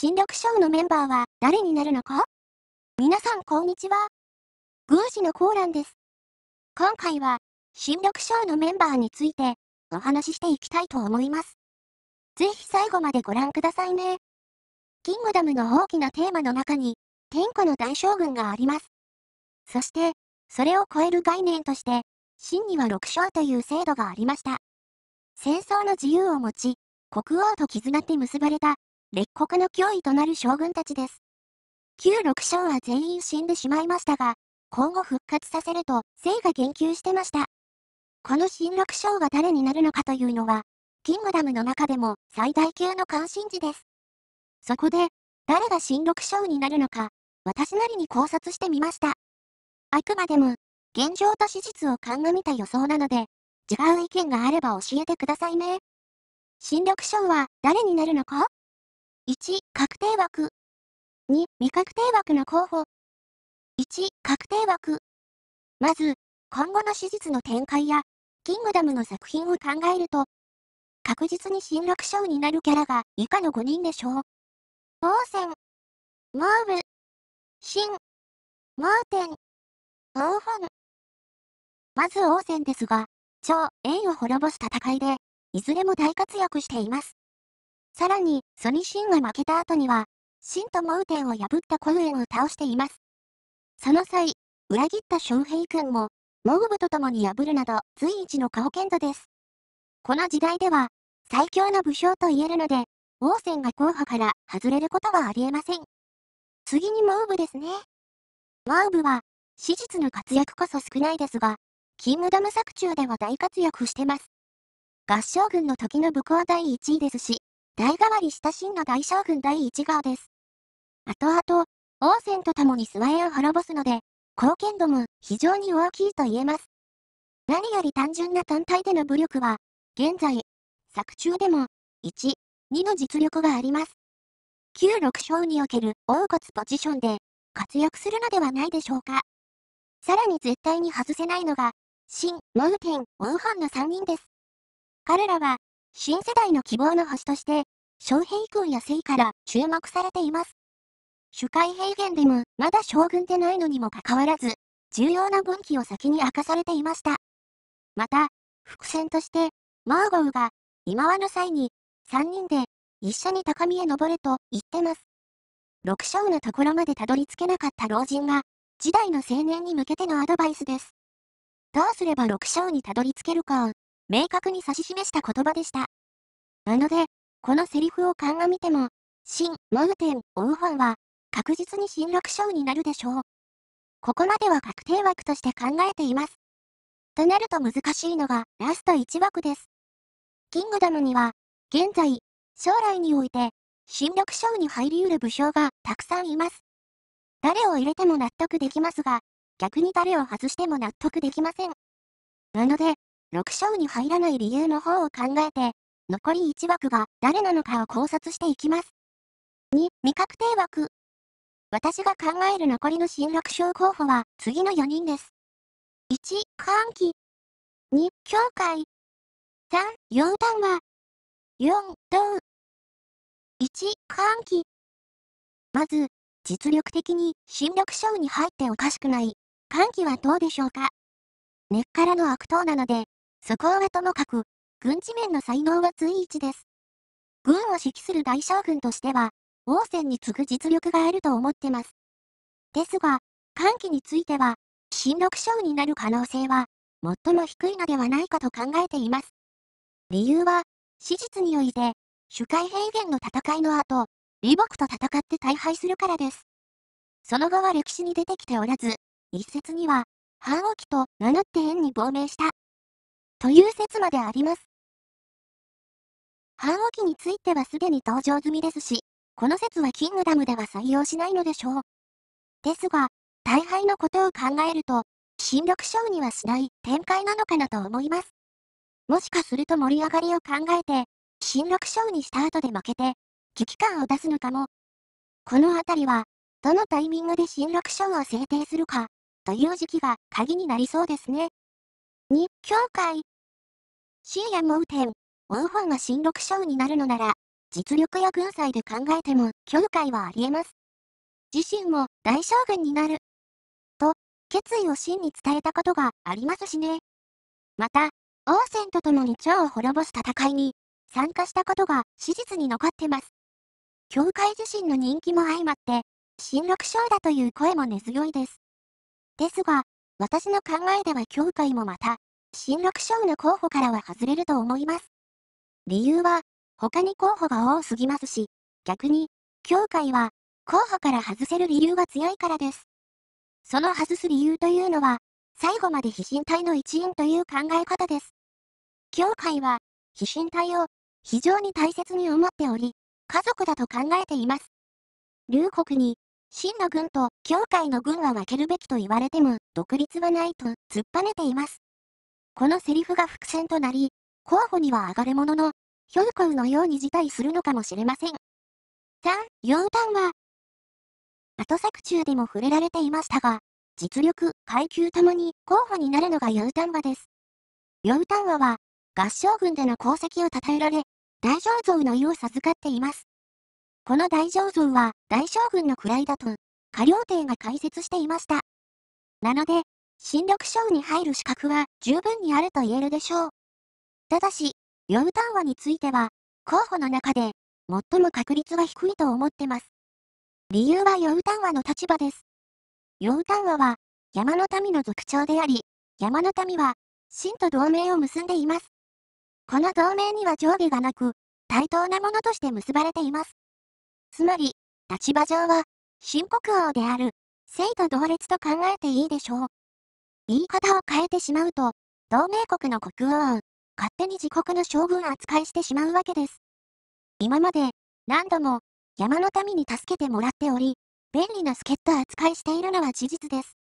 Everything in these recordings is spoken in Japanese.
新緑賞のメンバーは誰になるのか皆さんこんにちは。宮司のコーランです。今回は新緑賞のメンバーについてお話ししていきたいと思います。ぜひ最後までご覧くださいね。キングダムの大きなテーマの中に天下の大将軍があります。そして、それを超える概念として、真には6将という制度がありました。戦争の自由を持ち、国王と絆って結ばれた列国の脅威となる将軍たちです。旧六将は全員死んでしまいましたが、今後復活させると、聖が言及してました。この新六将が誰になるのかというのは、キングダムの中でも最大級の関心事です。そこで、誰が新六将になるのか、私なりに考察してみました。あくまでも、現状と史実を鑑みた予想なので、違う意見があれば教えてくださいね。新緑賞は誰になるのか1、確定枠。2、未確定枠の候補。1、確定枠。まず、今後の史実の展開や、キングダムの作品を考えると、確実に新楽章になるキャラが以下の5人でしょう。王ーモーブ、新モーテン、オーまず王ーですが、超縁を滅ぼす戦いで、いずれも大活躍しています。さらに、ソニシンが負けた後には、シンと盲点を破ったコウエンを倒しています。その際、裏切ったヘ平君も、モウブと共に破るなど、随一の顔剣度です。この時代では、最強の武将と言えるので、王戦が候補から外れることはありえません。次にモーブですね。モーブは、史実の活躍こそ少ないですが、キングダム作中では大活躍してます。合唱軍の時の武功第1位ですし、代替わりした真の大将軍第1号です。後々、王翦と共に諏訪へを滅ぼすので、貢献度も非常に大きいと言えます。何より単純な単体での武力は、現在、作中でも、1、2の実力があります。9、6章における王骨ポジションで活躍するのではないでしょうか。さらに絶対に外せないのが、新、モウテン、王ハンの3人です。彼らは、新世代の希望の星として、昌平君や聖から注目されています。主海平原でもまだ将軍でないのにもかかわらず、重要な分岐を先に明かされていました。また、伏線として、マーゴウが、今和の際に、三人で、一緒に高みへ登れと言ってます。六章のところまでたどり着けなかった老人が、時代の青年に向けてのアドバイスです。どうすれば六章にたどり着けるかを明確に指し示した言葉でした。なので、このセリフを鑑みても、新、モウテン、オウファンは、確実に新六章になるでしょう。ここまでは確定枠として考えています。となると難しいのが、ラスト1枠です。キングダムには、現在、将来において、新六章に入り得る武将がたくさんいます。誰を入れても納得できますが、逆に誰を外しても納得できません。なので、6章に入らない理由の方を考えて、残り1枠が誰なのかを考察していきます。2、未確定枠。私が考える残りの新6章候補は次の4人です。1、歓喜。2、協会。3、陽談は。4、銅。1、歓喜。まず、実力的に新緑章に入っておかしくない。歓喜はどうでしょうか根っからの悪党なので、そこはともかく、軍事面の才能は随一です。軍を指揮する大将軍としては、王戦に次ぐ実力があると思ってます。ですが、歓喜については、新六将になる可能性は、最も低いのではないかと考えています。理由は、史実において、主海平原の戦いの後、李牧と戦って大敗するからです。その後は歴史に出てきておらず、一説には、藩王と名乗って縁に亡命したという説まであります。半置きについてはすでに登場済みですし、この説はキングダムでは採用しないのでしょう。ですが、大敗のことを考えると、新緑賞にはしない展開なのかなと思います。もしかすると盛り上がりを考えて、新緑賞にした後で負けて、危機感を出すのかも。このあたりは、どのタイミングで新緑賞を制定するか、という時期が鍵になりそうですね。日教会深夜盲点、ウォーホンが新六章になるのなら、実力や軍祭で考えても、教会はあり得ます。自身も大将軍になる。と、決意を真に伝えたことがありますしね。また、王戦と共に蝶を滅ぼす戦いに、参加したことが史実に残ってます。教会自身の人気も相まって、新六章だという声も根強いです。ですが、私の考えでは教会もまた、新六賞の候補からは外れると思います。理由は、他に候補が多すぎますし、逆に、教会は、候補から外せる理由が強いからです。その外す理由というのは、最後まで非信体の一員という考え方です。教会は、非信体を非常に大切に思っており、家族だと考えています。龍国に、真の軍と教会の軍は分けるべきと言われても、独立はないと突っぱねています。このセリフが伏線となり、候補には上がるものの、ヒョウコウのように辞退するのかもしれません。3、4段は、後作中でも触れられていましたが、実力、階級ともに候補になるのがヨウタンワです。ヨウタンワは、合唱軍での功績を称えられ、大乗像の意を授かっています。この大乗像は、大将軍の位だと、下領帝が解説していました。なので、新緑賞に入る資格は十分にあると言えるでしょう。ただし、4単話については、候補の中で、最も確率は低いと思ってます。理由は4単話の立場です。4単話は、山の民の族長であり、山の民は、真と同盟を結んでいます。この同盟には上下がなく、対等なものとして結ばれています。つまり、立場上は、新国王である、聖と同列と考えていいでしょう。言い方を変えてしまうと、同盟国の国王、勝手に自国の将軍扱いしてしまうわけです。今まで、何度も、山の民に助けてもらっており、便利な助っ人扱いしているのは事実です。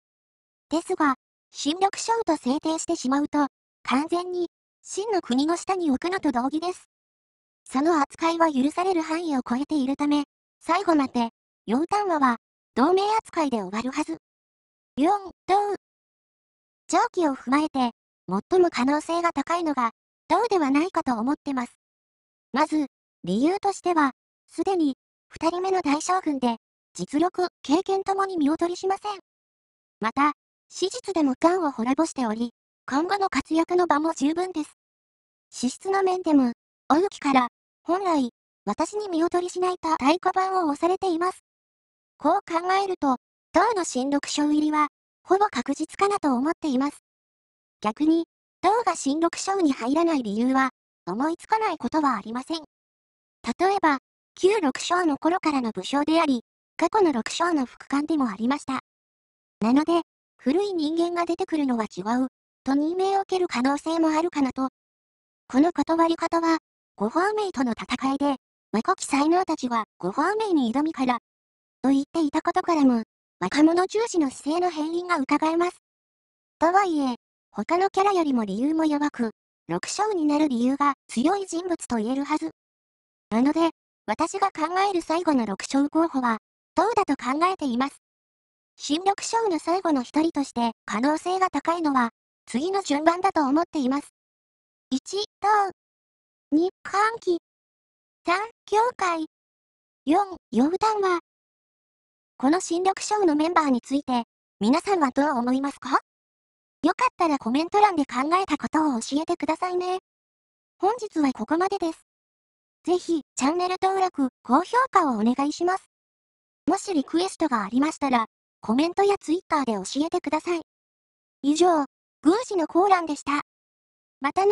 ですが、新緑省と制定してしまうと、完全に、真の国の下に置くのと同義です。その扱いは許される範囲を超えているため、最後まで、4単話は、同盟扱いで終わるはず。4、等、長期を踏まえて、最も可能性が高いのが、どうではないかと思ってます。まず、理由としては、すでに、二人目の大将軍で、実力、経験ともに見劣りしません。また、史実でも癌を滅ぼしており、今後の活躍の場も十分です。資質の面でも、おゆきから、本来、私に見劣りしないと太鼓判を押されています。こう考えると、当の新六書入りは、ほぼ確実かなと思っています。逆に、銅が新6章に入らない理由は、思いつかないことはありません。例えば、旧六章の頃からの武将であり、過去の六章の副官でもありました。なので、古い人間が出てくるのは違う、と任命を受ける可能性もあるかなと。この断り方は、五方名との戦いで、若き才能たちは五方名に挑みから、と言っていたことからも、若者重視の姿勢の変因ががえます。とはいえ、他のキャラよりも理由も弱く、6章になる理由が強い人物と言えるはず。なので、私が考える最後の6章候補は、どうだと考えています。新6章の最後の一人として可能性が高いのは、次の順番だと思っています。1、等。2、歓喜。3、境界。4、溶断は、この新緑ーのメンバーについて、皆さんはどう思いますかよかったらコメント欄で考えたことを教えてくださいね。本日はここまでです。ぜひ、チャンネル登録、高評価をお願いします。もしリクエストがありましたら、コメントや Twitter で教えてください。以上、宮司のコーランでした。またね。